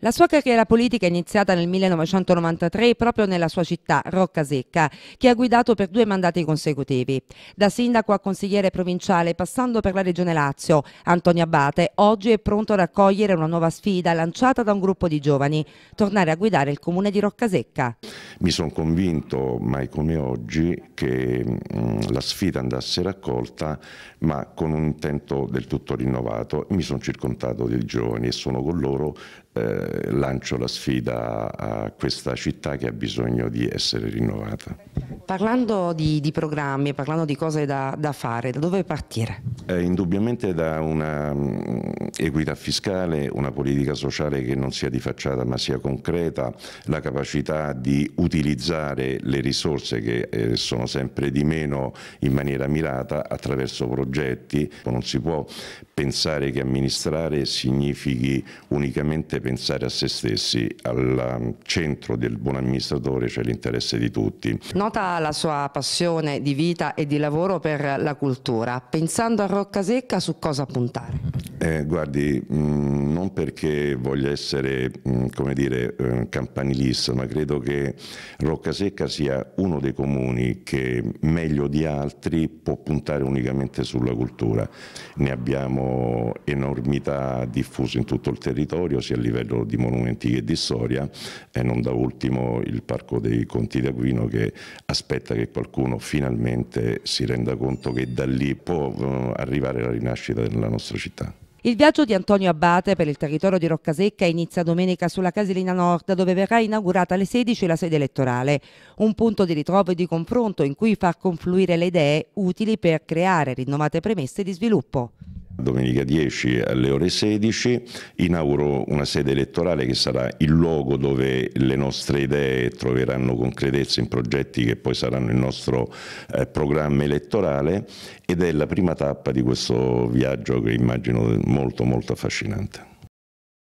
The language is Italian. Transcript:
La sua carriera politica è iniziata nel 1993 proprio nella sua città, Roccasecca, che ha guidato per due mandati consecutivi. Da sindaco a consigliere provinciale, passando per la regione Lazio, Antonio Abate oggi è pronto ad accogliere una nuova sfida lanciata da un gruppo di giovani, tornare a guidare il comune di Roccasecca. Mi sono convinto, mai come oggi, che mm, la sfida andasse raccolta, ma con un intento del tutto rinnovato. Mi sono circondato dei giovani e sono con loro eh, lancio la sfida a questa città che ha bisogno di essere rinnovata. Parlando di, di programmi, parlando di cose da, da fare, da dove partire? Eh, indubbiamente da un'equità mm, fiscale, una politica sociale che non sia di facciata ma sia concreta, la capacità di utilizzare le risorse che eh, sono sempre di meno in maniera mirata attraverso progetti. Non si può pensare che amministrare significhi unicamente pensare a se stessi, al mm, centro del buon amministratore c'è cioè l'interesse di tutti. Nota la sua passione di vita e di lavoro per la cultura. Pensando a secca su cosa puntare? Eh, guardi, mh, mm, non perché voglia essere, mh, mm, come dire, eh, campanilista, ma credo che Roccasecca sia uno dei comuni che meglio di altri può puntare unicamente sulla cultura. Ne abbiamo enormità diffuse in tutto il territorio, sia a livello di monumenti che di storia, e non da ultimo il Parco dei Conti d'Aquino che aspetta che qualcuno finalmente si renda conto che da lì può uh, arrivare la rinascita della nostra città. Il viaggio di Antonio Abate per il territorio di Roccasecca inizia domenica sulla Casilina Nord dove verrà inaugurata alle 16 la sede elettorale, un punto di ritrovo e di confronto in cui far confluire le idee utili per creare rinnovate premesse di sviluppo. Domenica 10 alle ore 16 inauguro una sede elettorale che sarà il luogo dove le nostre idee troveranno concretezza in progetti che poi saranno il nostro eh, programma elettorale ed è la prima tappa di questo viaggio che immagino molto molto affascinante.